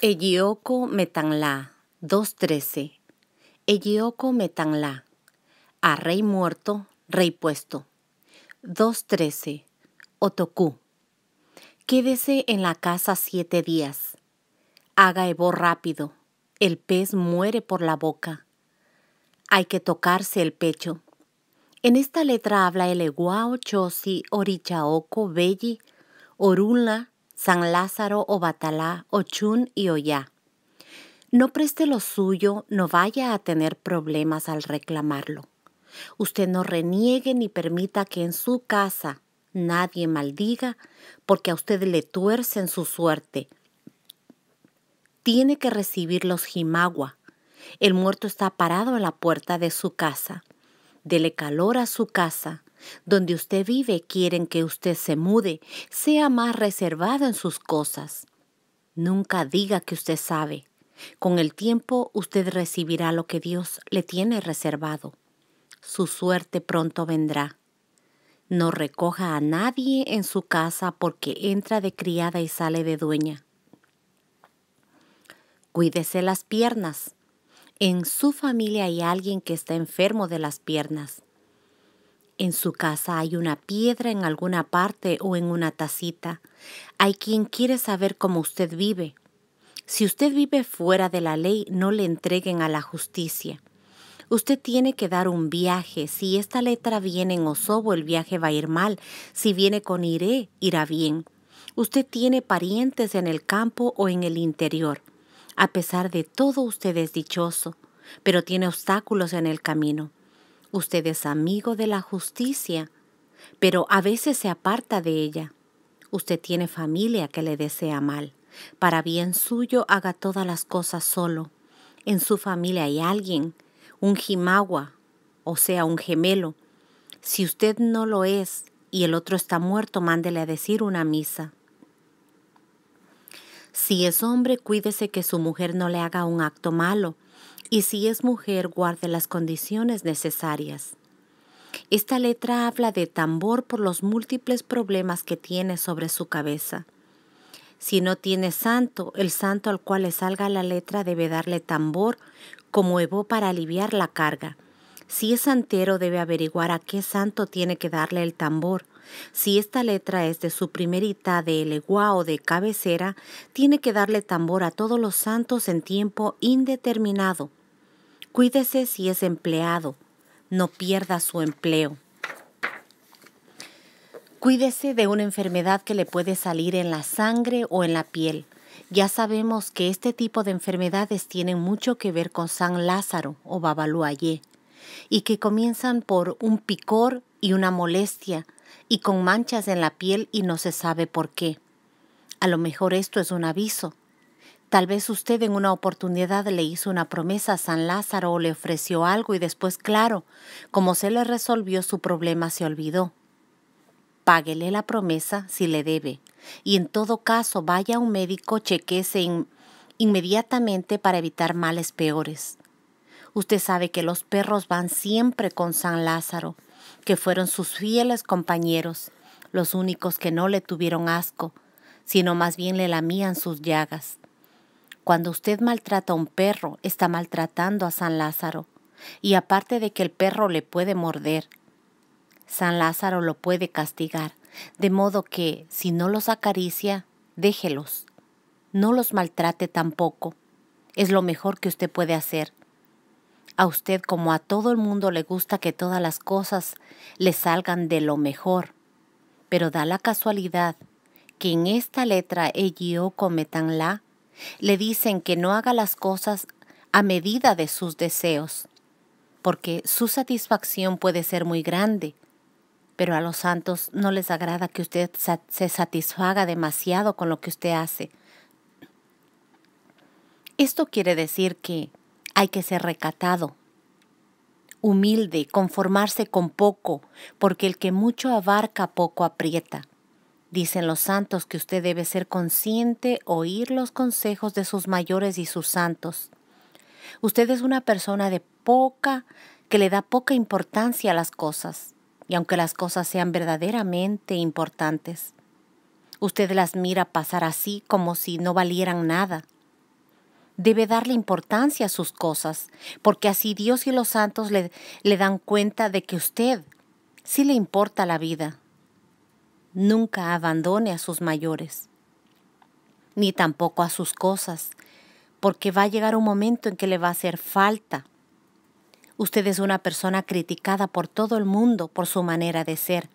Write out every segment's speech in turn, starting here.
Ejioko Metanla, 2.13. Ejioko Metanla, a rey muerto, rey puesto. 2.13. Otoku. Quédese en la casa siete días. Haga ebo rápido. El pez muere por la boca. Hay que tocarse el pecho. En esta letra habla el Eguao Chosi Orichaoko Belli Orula, San Lázaro o Batalá, Ochún y Oyá. No preste lo suyo, no vaya a tener problemas al reclamarlo. Usted no reniegue ni permita que en su casa nadie maldiga, porque a usted le tuercen su suerte. Tiene que recibir los jimagua. El muerto está parado a la puerta de su casa. Dele calor a su casa. Donde usted vive quieren que usted se mude, sea más reservado en sus cosas. Nunca diga que usted sabe. Con el tiempo usted recibirá lo que Dios le tiene reservado. Su suerte pronto vendrá. No recoja a nadie en su casa porque entra de criada y sale de dueña. Cuídese las piernas. En su familia hay alguien que está enfermo de las piernas. En su casa hay una piedra en alguna parte o en una tacita. Hay quien quiere saber cómo usted vive. Si usted vive fuera de la ley, no le entreguen a la justicia. Usted tiene que dar un viaje. Si esta letra viene en Osobo, el viaje va a ir mal. Si viene con iré, irá bien. Usted tiene parientes en el campo o en el interior. A pesar de todo, usted es dichoso, pero tiene obstáculos en el camino. Usted es amigo de la justicia, pero a veces se aparta de ella. Usted tiene familia que le desea mal. Para bien suyo haga todas las cosas solo. En su familia hay alguien, un jimagua, o sea, un gemelo. Si usted no lo es y el otro está muerto, mándele a decir una misa. Si es hombre, cuídese que su mujer no le haga un acto malo y si es mujer guarde las condiciones necesarias. Esta letra habla de tambor por los múltiples problemas que tiene sobre su cabeza. Si no tiene santo, el santo al cual le salga la letra debe darle tambor como evo para aliviar la carga. Si es santero debe averiguar a qué santo tiene que darle el tambor. Si esta letra es de su primerita de legua o de cabecera, tiene que darle tambor a todos los santos en tiempo indeterminado. Cuídese si es empleado, no pierda su empleo. Cuídese de una enfermedad que le puede salir en la sangre o en la piel. Ya sabemos que este tipo de enfermedades tienen mucho que ver con San Lázaro o Babaluayé y que comienzan por un picor y una molestia y con manchas en la piel y no se sabe por qué. A lo mejor esto es un aviso Tal vez usted en una oportunidad le hizo una promesa a San Lázaro o le ofreció algo y después, claro, como se le resolvió su problema, se olvidó. Páguele la promesa si le debe y en todo caso vaya a un médico, chequese inmediatamente para evitar males peores. Usted sabe que los perros van siempre con San Lázaro, que fueron sus fieles compañeros, los únicos que no le tuvieron asco, sino más bien le lamían sus llagas. Cuando usted maltrata a un perro, está maltratando a San Lázaro. Y aparte de que el perro le puede morder, San Lázaro lo puede castigar, de modo que si no los acaricia, déjelos. No los maltrate tampoco. Es lo mejor que usted puede hacer. A usted como a todo el mundo le gusta que todas las cosas le salgan de lo mejor, pero da la casualidad que en esta letra Eyo cometan la le dicen que no haga las cosas a medida de sus deseos, porque su satisfacción puede ser muy grande, pero a los santos no les agrada que usted se satisfaga demasiado con lo que usted hace. Esto quiere decir que hay que ser recatado, humilde, conformarse con poco, porque el que mucho abarca poco aprieta. Dicen los santos que usted debe ser consciente, oír los consejos de sus mayores y sus santos. Usted es una persona de poca, que le da poca importancia a las cosas, y aunque las cosas sean verdaderamente importantes, usted las mira pasar así como si no valieran nada. Debe darle importancia a sus cosas, porque así Dios y los santos le, dan cuenta de que usted sí le importa la vida nunca abandone a sus mayores, ni tampoco a sus cosas, porque va a llegar un momento en que le va a hacer falta. Usted es una persona criticada por todo el mundo por su manera de ser.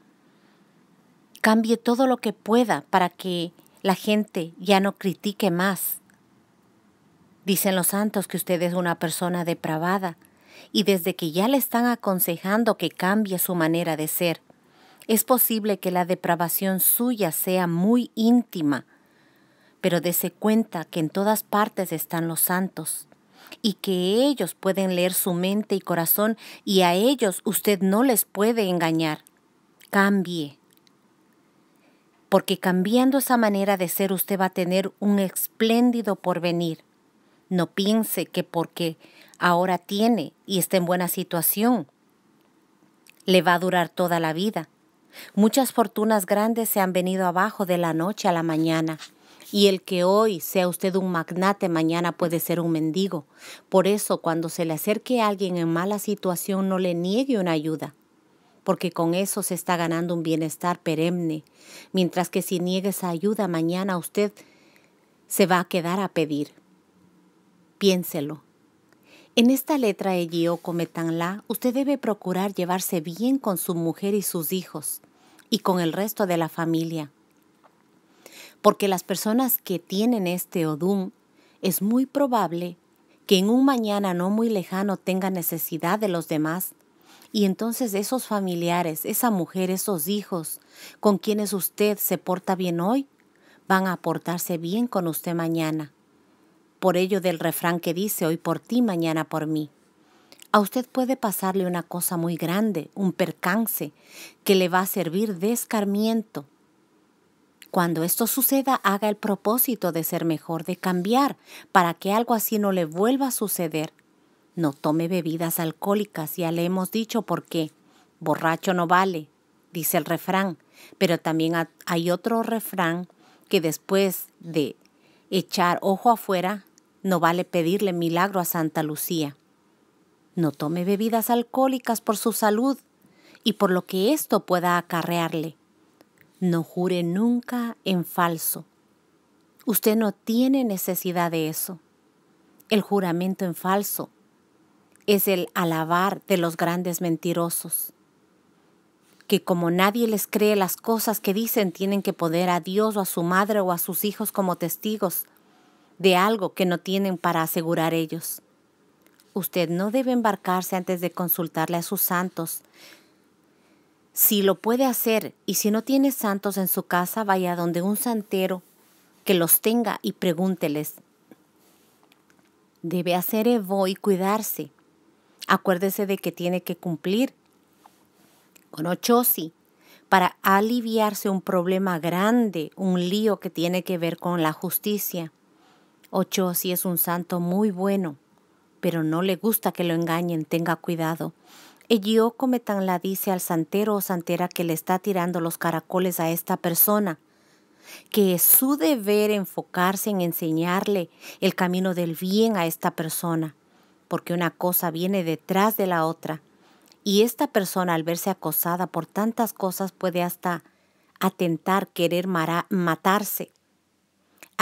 Cambie todo lo que pueda para que la gente ya no critique más. Dicen los santos que usted es una persona depravada y desde que ya le están aconsejando que cambie su manera de ser, es posible que la depravación suya sea muy íntima, pero dese cuenta que en todas partes están los santos y que ellos pueden leer su mente y corazón y a ellos usted no les puede engañar. Cambie. Porque cambiando esa manera de ser usted va a tener un espléndido porvenir. No piense que porque ahora tiene y está en buena situación, le va a durar toda la vida. Muchas fortunas grandes se han venido abajo de la noche a la mañana. Y el que hoy sea usted un magnate, mañana puede ser un mendigo. Por eso, cuando se le acerque a alguien en mala situación, no le niegue una ayuda, porque con eso se está ganando un bienestar perenne. Mientras que si niegue esa ayuda, mañana usted se va a quedar a pedir. Piénselo. En esta letra Egio Cometanla, usted debe procurar llevarse bien con su mujer y sus hijos y con el resto de la familia. Porque las personas que tienen este odum es muy probable que en un mañana no muy lejano tengan necesidad de los demás y entonces esos familiares, esa mujer, esos hijos con quienes usted se porta bien hoy, van a portarse bien con usted mañana por ello del refrán que dice hoy por ti, mañana por mí. A usted puede pasarle una cosa muy grande, un percance, que le va a servir de escarmiento. Cuando esto suceda, haga el propósito de ser mejor, de cambiar, para que algo así no le vuelva a suceder. No tome bebidas alcohólicas, ya le hemos dicho por qué. Borracho no vale, dice el refrán, pero también hay otro refrán que después de echar ojo afuera, no vale pedirle milagro a Santa Lucía. No tome bebidas alcohólicas por su salud y por lo que esto pueda acarrearle. No jure nunca en falso. Usted no tiene necesidad de eso. El juramento en falso es el alabar de los grandes mentirosos, que como nadie les cree las cosas que dicen, tienen que poder a Dios o a su madre o a sus hijos como testigos de algo que no tienen para asegurar ellos. Usted no debe embarcarse antes de consultarle a sus santos. Si lo puede hacer y si no tiene santos en su casa, vaya donde un santero que los tenga y pregúnteles. Debe hacer evo y cuidarse. Acuérdese de que tiene que cumplir con sí. para aliviarse un problema grande, un lío que tiene que ver con la justicia. Ocho si es un santo muy bueno, pero no le gusta que lo engañen, tenga cuidado. tan la dice al santero o santera que le está tirando los caracoles a esta persona, que es su deber enfocarse en enseñarle el camino del bien a esta persona, porque una cosa viene detrás de la otra. Y esta persona al verse acosada por tantas cosas puede hasta atentar, querer matarse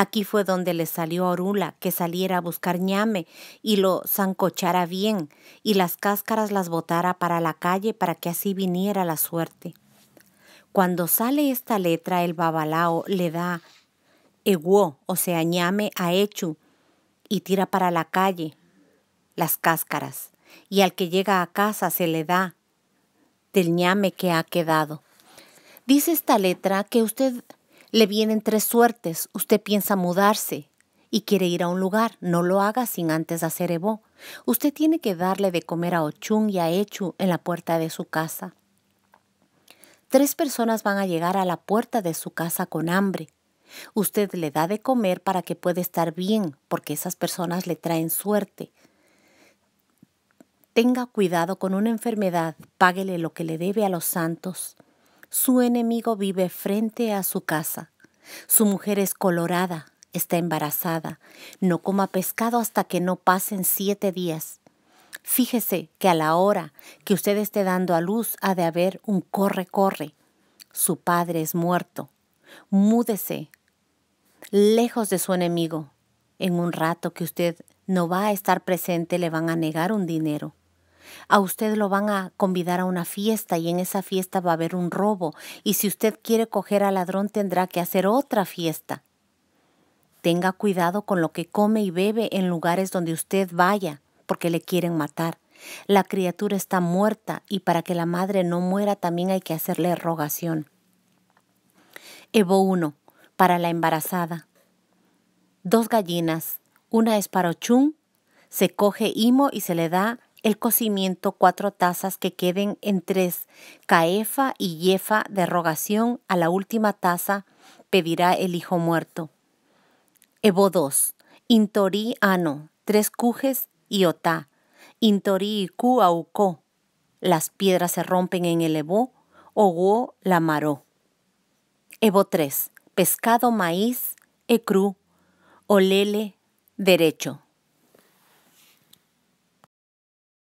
Aquí fue donde le salió a Orula que saliera a buscar ñame y lo zancochara bien y las cáscaras las botara para la calle para que así viniera la suerte. Cuando sale esta letra, el babalao le da eguó, o sea, ñame a Echu, y tira para la calle las cáscaras. Y al que llega a casa se le da del ñame que ha quedado. Dice esta letra que usted le vienen tres suertes. Usted piensa mudarse y quiere ir a un lugar. No lo haga sin antes hacer Evo. Usted tiene que darle de comer a Ochung y a Echu en la puerta de su casa. Tres personas van a llegar a la puerta de su casa con hambre. Usted le da de comer para que pueda estar bien, porque esas personas le traen suerte. Tenga cuidado con una enfermedad, páguele lo que le debe a los santos. Su enemigo vive frente a su casa. Su mujer es colorada, está embarazada. No coma pescado hasta que no pasen siete días. Fíjese que a la hora que usted esté dando a luz ha de haber un corre-corre. Su padre es muerto. Múdese lejos de su enemigo. En un rato que usted no va a estar presente le van a negar un dinero a usted lo van a convidar a una fiesta y en esa fiesta va a haber un robo y si usted quiere coger al ladrón tendrá que hacer otra fiesta. Tenga cuidado con lo que come y bebe en lugares donde usted vaya porque le quieren matar. La criatura está muerta y para que la madre no muera también hay que hacerle rogación. Evo 1. Para la embarazada. Dos gallinas. Una es para Ochun. Se coge Imo y se le da el cocimiento cuatro tazas que queden en tres. Caefa y Yefa de rogación a la última taza pedirá el hijo muerto. Evo 2. Intori ano, tres cujes y otá. Intori ku auco. Las piedras se rompen en el Evo, oguo la maró. Evo 3. Pescado, maíz, ecru, olele, derecho.